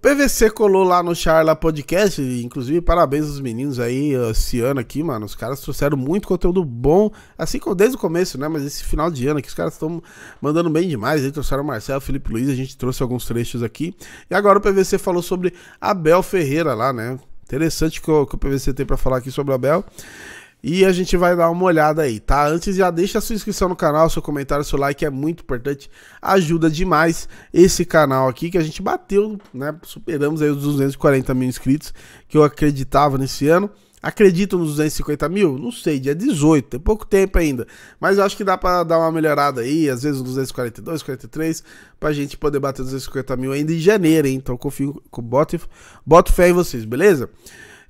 PVC colou lá no Charla Podcast, inclusive parabéns aos meninos aí, esse ano aqui, mano. Os caras trouxeram muito conteúdo bom, assim como desde o começo, né? Mas esse final de ano aqui, os caras estão mandando bem demais. Eles trouxeram o Marcelo, o Felipe Luiz, a gente trouxe alguns trechos aqui. E agora o PVC falou sobre Abel Ferreira lá, né? Interessante que o, que o PVC tem para falar aqui sobre o Abel e a gente vai dar uma olhada aí, tá? Antes já deixa a sua inscrição no canal, seu comentário, seu like é muito importante, ajuda demais esse canal aqui que a gente bateu, né? Superamos aí os 240 mil inscritos que eu acreditava nesse ano. Acredito nos 250 mil? Não sei, dia 18, tem pouco tempo ainda. Mas eu acho que dá para dar uma melhorada aí, às vezes 242, 43, pra gente poder bater 250 mil ainda em janeiro, hein? Então confio, boto, boto fé em vocês, beleza?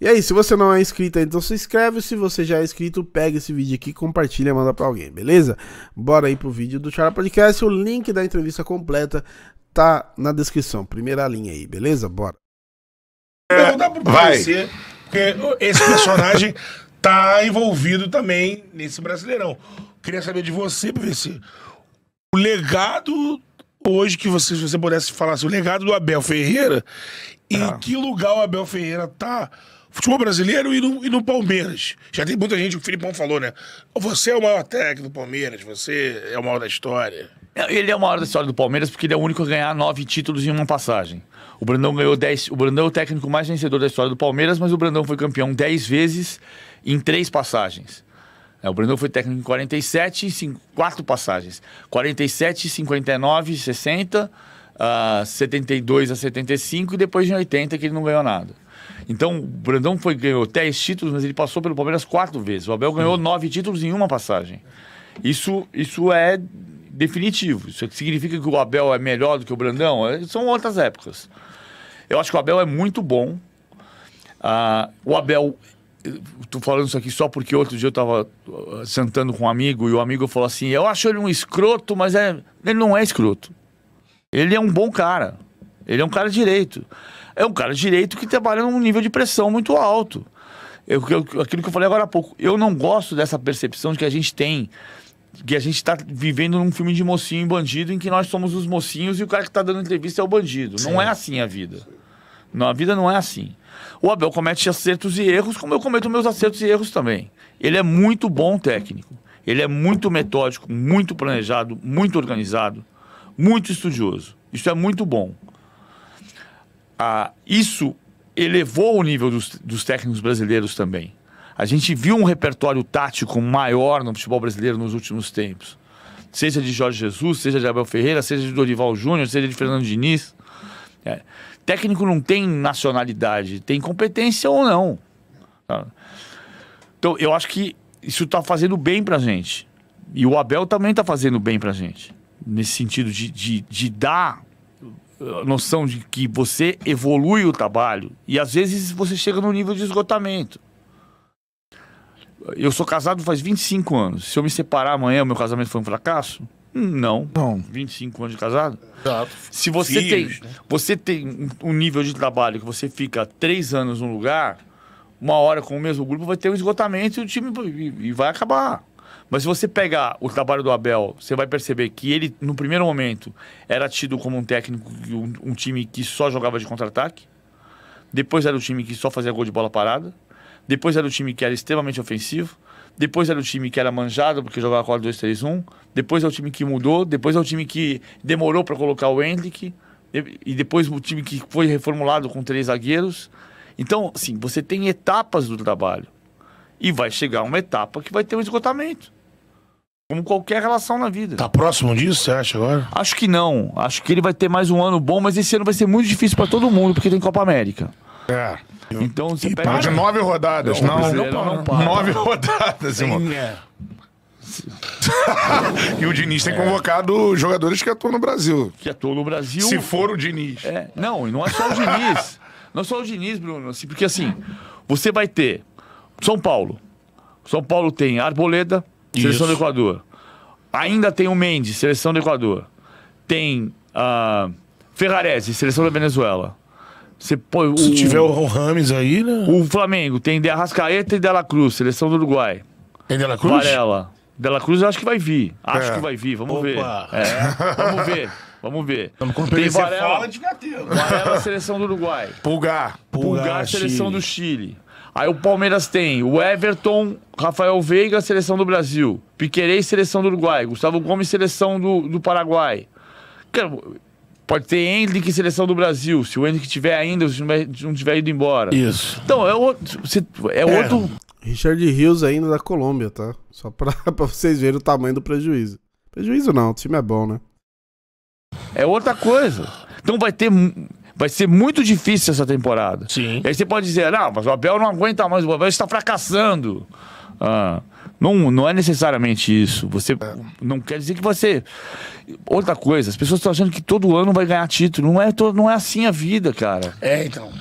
E aí, se você não é inscrito, então se inscreve. Se você já é inscrito, pega esse vídeo aqui, compartilha, manda para alguém, beleza? Bora aí pro vídeo do Chara Podcast. O link da entrevista completa tá na descrição, primeira linha aí, beleza? Bora. Perguntar pro PC, porque esse personagem tá envolvido também nesse Brasileirão. Queria saber de você, PVC. O legado hoje que você, se você pudesse falar assim, o legado do Abel Ferreira, ah. em tá. que lugar o Abel Ferreira tá futebol brasileiro e no, e no Palmeiras. Já tem muita gente, o Filipão falou, né? Você é o maior técnico do Palmeiras, você é o maior da história. É, ele é o maior da história do Palmeiras porque ele é o único a ganhar nove títulos em uma passagem. O Brandão ganhou dez. O Brandão é o técnico mais vencedor da história do Palmeiras, mas o Brandão foi campeão dez vezes em três passagens. É, o Brandão foi técnico em 47, cinco, quatro passagens. 47, 59, 60, uh, 72 a 75 e depois em 80 que ele não ganhou nada. Então, o Brandão foi, ganhou 10 títulos, mas ele passou pelo Palmeiras quatro vezes. O Abel ganhou nove títulos em uma passagem. Isso, isso é definitivo. Isso significa que o Abel é melhor do que o Brandão? É, são outras épocas. Eu acho que o Abel é muito bom. Ah, o Abel tô falando isso aqui só porque outro dia eu tava ah, sentando com um amigo e o amigo falou assim: Eu acho ele um escroto, mas é... ele não é escroto. Ele é um bom cara. Ele é um cara direito. É um cara de direito que trabalha num nível de pressão muito alto. Eu, eu, aquilo que eu falei agora há pouco. Eu não gosto dessa percepção de que a gente tem que a gente está vivendo num filme de mocinho e bandido em que nós somos os mocinhos e o cara que está dando entrevista é o bandido. Sim. Não é assim a vida. Não, a vida não é assim. O Abel comete acertos e erros, como eu cometo meus acertos e erros também. Ele é muito bom técnico. Ele é muito metódico, muito planejado, muito organizado, muito estudioso. Isso é muito bom ah, isso elevou o nível dos, dos técnicos brasileiros também. A gente viu um repertório tático maior no futebol brasileiro nos últimos tempos. Seja de Jorge Jesus, seja de Abel Ferreira, seja de Dorival Júnior, seja de Fernando Diniz. É. Técnico não tem nacionalidade, tem competência ou não. Tá? Então, eu acho que isso está fazendo bem para a gente. E o Abel também está fazendo bem para a gente. Nesse sentido de, de, de dar noção de que você evolui o trabalho e às vezes você chega no nível de esgotamento. Eu sou casado faz 25 anos. Se eu me separar amanhã, o meu casamento foi um fracasso? Não. Não. 25 anos de casado? Exato. Se você Filhos, tem, né? você tem um nível de trabalho que você fica três anos num lugar, uma hora com o mesmo grupo, vai ter um esgotamento e o time e vai acabar. Mas se você pegar o trabalho do Abel, você vai perceber que ele, no primeiro momento, era tido como um técnico, um, um time que só jogava de contra-ataque. Depois era o time que só fazia gol de bola parada. Depois era o time que era extremamente ofensivo. Depois era o time que era manjado, porque jogava 4-2-3-1. Depois é o time que mudou. Depois é o time que demorou para colocar o Hendrick. E depois o time que foi reformulado com três zagueiros. Então, assim, você tem etapas do trabalho. E vai chegar uma etapa que vai ter um esgotamento. Como qualquer relação na vida. Tá próximo disso, você acha agora? Acho que não. Acho que ele vai ter mais um ano bom, mas esse ano vai ser muito difícil para todo mundo, porque tem Copa América. É. Então você e pega. Para nove rodadas. Não, não, não, não, para. Nove rodadas, irmão. É. e o Diniz tem convocado jogadores que atuam no Brasil. Que atuam no Brasil. Se for o Diniz. É. Não, e não é só o Diniz. não é só o Diniz, Bruno. Assim, porque assim, você vai ter São Paulo. São Paulo tem Arboleda, seleção do Equador. Ainda tem o Mendes, seleção do Equador. Tem uh, Ferrarese, seleção da Venezuela. Você põe, Se tiver o Rames aí, né? O Flamengo tem De Arrascaeta e Dela Cruz, seleção do Uruguai. Tem Dela Cruz? Varela. Dela Cruz eu acho que vai vir. Acho é. que vai vir, vamos Opa. ver. É, vamos ver. Vamos ver. Tem Varela. Fala de Varela, seleção do Uruguai. Pulgar. Pulgar, Pulgar seleção Chile. do Chile. Aí o Palmeiras tem o Everton, Rafael Veiga, seleção do Brasil. Piquerez, seleção do Uruguai. Gustavo Gomes, seleção do, do Paraguai. Cara, pode ter Hendrick, seleção do Brasil. Se o Hendrick tiver ainda, se não tiver ido embora. Isso. Então, é outro. É, é outro... Richard Rios ainda da Colômbia, tá? Só pra, pra vocês verem o tamanho do prejuízo. Prejuízo não, o time é bom, né? É outra coisa. Então vai ter Vai ser muito difícil essa temporada. Sim. E aí você pode dizer, ah, mas o Abel não aguenta mais, o Abel está fracassando. Ah, não, não é necessariamente isso. Você não quer dizer que você. Outra coisa, as pessoas estão achando que todo ano vai ganhar título. Não é, todo, não é assim a vida, cara. É, então.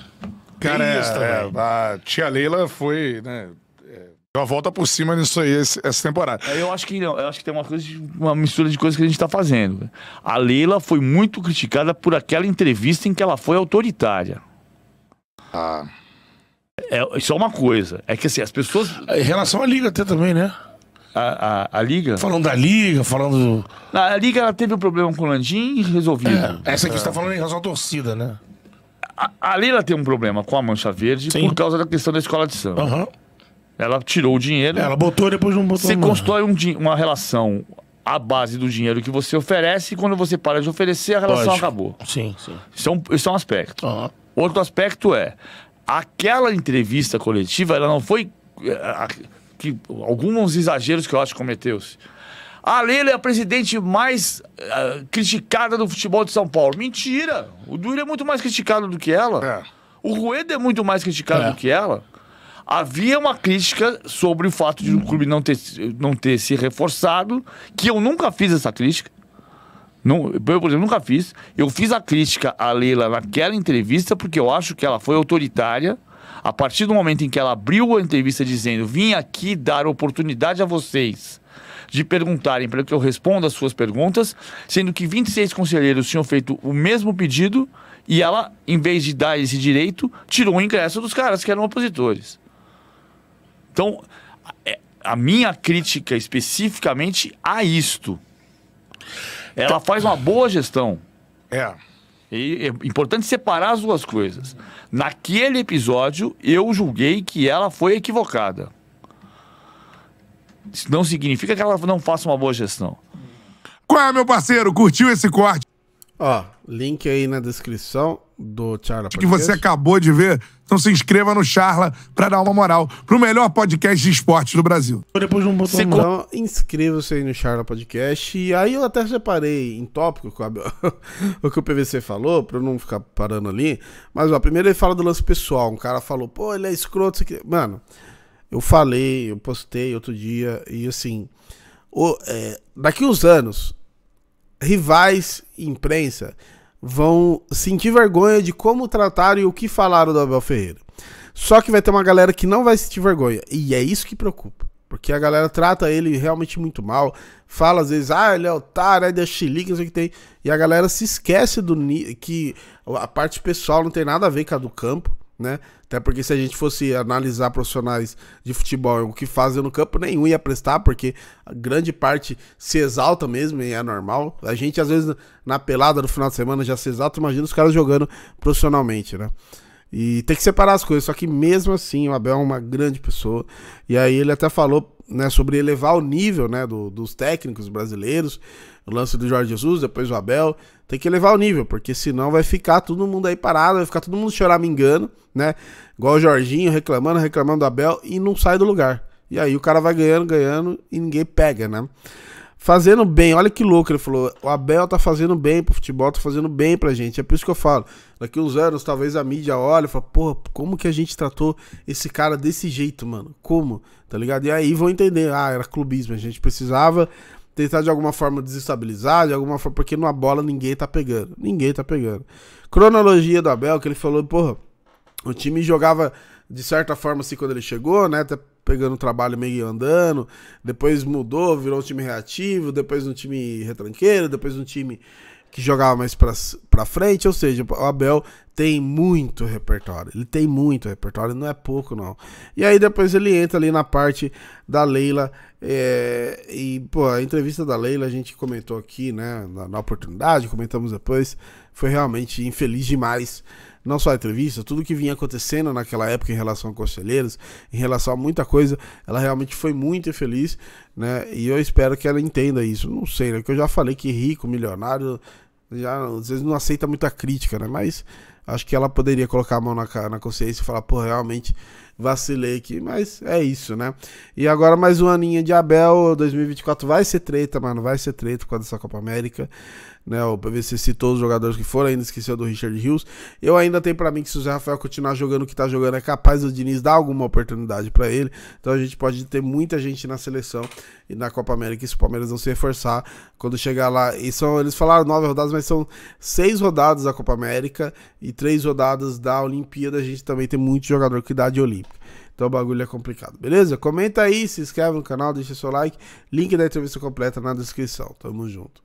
Cara, é, é, a tia Leila foi, né? É, uma volta por cima nisso aí esse, essa temporada. É, eu acho que não, eu acho que tem uma coisa, uma mistura de coisas que a gente está fazendo. A Leila foi muito criticada por aquela entrevista em que ela foi autoritária. Ah. É, isso é uma coisa. É que assim, as pessoas. É, em relação à liga até também, né? A, a, a, Liga? Falando da Liga, falando. na a Liga ela teve um problema com o Landim e resolvido. É, essa que você está falando em razão à torcida, né? A, a Leila tem um problema com a Mancha Verde Sim. por causa da questão da escola de samba. Uhum. Ela tirou o dinheiro. Ela botou e depois não botou. Você constrói um, uma relação à base do dinheiro que você oferece e quando você para de oferecer, a relação Lógico. acabou. Sim, sim. Isso é um, isso é um aspecto. Uhum. Outro aspecto é, aquela entrevista coletiva, ela não foi... Eh, que, alguns exageros que eu acho que cometeu-se. A Leila é a presidente mais uh, criticada do futebol de São Paulo. Mentira! O Duílio é muito mais criticado do que ela. É. O Rueda é muito mais criticado é. do que ela havia uma crítica sobre o fato de o clube não ter, não ter se reforçado, que eu nunca fiz essa crítica. Não, eu, por exemplo, nunca fiz. Eu fiz a crítica à Leila naquela entrevista porque eu acho que ela foi autoritária. A partir do momento em que ela abriu a entrevista dizendo: Vim aqui dar oportunidade a vocês de perguntarem para que eu responda as suas perguntas, sendo que 26 conselheiros tinham feito o mesmo pedido e ela, em vez de dar esse direito, tirou o ingresso dos caras que eram opositores. Então, é, a minha crítica especificamente a isto. Ela então- faz uma boa gestão. É. E é importante separar as duas coisas. Naquele episódio, eu julguei que ela foi equivocada. Isso não significa que ela não faça uma boa gestão. Qual é, meu parceiro? Curtiu esse corte? Ó, link aí na descrição do Charla Podcast. Que você acabou de ver. Então se inscreva no Charla para dar uma moral pro melhor podcast de esportes do Brasil. Depois de um botão então, inscreva-se aí no Charla Podcast. E aí eu até separei em tópico o que o PVC falou, para eu não ficar parando ali. Mas, ó, primeiro ele fala do lance pessoal. Um cara falou, pô, ele é escroto. Isso aqui. Mano, eu falei, eu postei outro dia. E assim, o, é, daqui uns anos, rivais e imprensa vão sentir vergonha de como trataram e o que falaram do Abel Ferreira. Só que vai ter uma galera que não vai sentir vergonha. E é isso que preocupa. Porque a galera trata ele realmente muito mal. Fala às vezes, ah, ele é otário, é da chilique, não sei o que tem. E a galera se esquece do que a parte pessoal não tem nada a ver com a do campo né? Até porque se a gente fosse analisar profissionais de futebol, o que fazem no campo, nenhum ia prestar, porque a grande parte se exalta mesmo e é normal. A gente, às vezes, na pelada do final de semana já se exalta, imagina os caras jogando profissionalmente, né? E tem que separar as coisas, só que mesmo assim o Abel é uma grande pessoa. E aí ele até falou né, sobre elevar o nível né, do, dos técnicos brasileiros, o lance do Jorge Jesus, depois o Abel, tem que elevar o nível, porque senão vai ficar todo mundo aí parado, vai ficar todo mundo choramingando, né? Igual o Jorginho reclamando, reclamando do Abel e não sai do lugar. E aí o cara vai ganhando, ganhando e ninguém pega, né? fazendo bem. Olha que louco, ele falou. O Abel tá fazendo bem pro futebol, tá fazendo bem pra gente. É por isso que eu falo. Daqui uns anos, talvez a mídia olhe e fala, porra, como que a gente tratou esse cara desse jeito, mano? Como? Tá ligado? E aí vão entender. Ah, era clubismo, a gente precisava tentar de alguma forma desestabilizar, de alguma forma, porque numa bola ninguém tá pegando. Ninguém tá pegando. Cronologia do Abel, que ele falou, porra, o time jogava de certa forma, assim, quando ele chegou, né? Tá pegando o trabalho meio andando, depois mudou, virou um time reativo, depois um time retranqueiro, depois um time que jogava mais para pra frente, ou seja, o Abel tem muito repertório. Ele tem muito repertório, não é pouco não. E aí depois ele entra ali na parte da Leila. É, e, pô, a entrevista da Leila a gente comentou aqui, né? Na, na, oportunidade, comentamos depois. Foi realmente infeliz demais. Não só a entrevista, tudo que vinha acontecendo naquela época em relação a conselheiros, em relação a muita coisa, ela realmente foi muito infeliz, né? E eu espero que ela entenda isso. Não sei, né? Que eu já falei que rico, milionário, já às vezes não aceita muita crítica, né? Mas acho que ela poderia colocar a mão na, na consciência e falar, pô, realmente vacilei aqui, mas é isso, né? E agora mais um aninho de Abel, 2024 vai ser treta, mano, vai ser treta com essa Copa América né? O PVC citou os jogadores que foram, ainda esqueceu do Richard Hughes. Eu ainda tenho para mim que se o Zé Rafael continuar jogando o que tá jogando, é capaz do Diniz dar alguma oportunidade para ele. Então a gente pode ter muita gente na seleção e na Copa América, se o Palmeiras não se reforçar, quando chegar lá. E são, eles falaram nove rodadas, mas são seis rodadas da Copa América e três rodadas da Olimpíada. A gente também tem muito jogador que dá de Olímpica. Então o bagulho é complicado, beleza? Comenta aí, se inscreve no canal, deixa seu like. Link da entrevista completa na descrição. Tamo junto.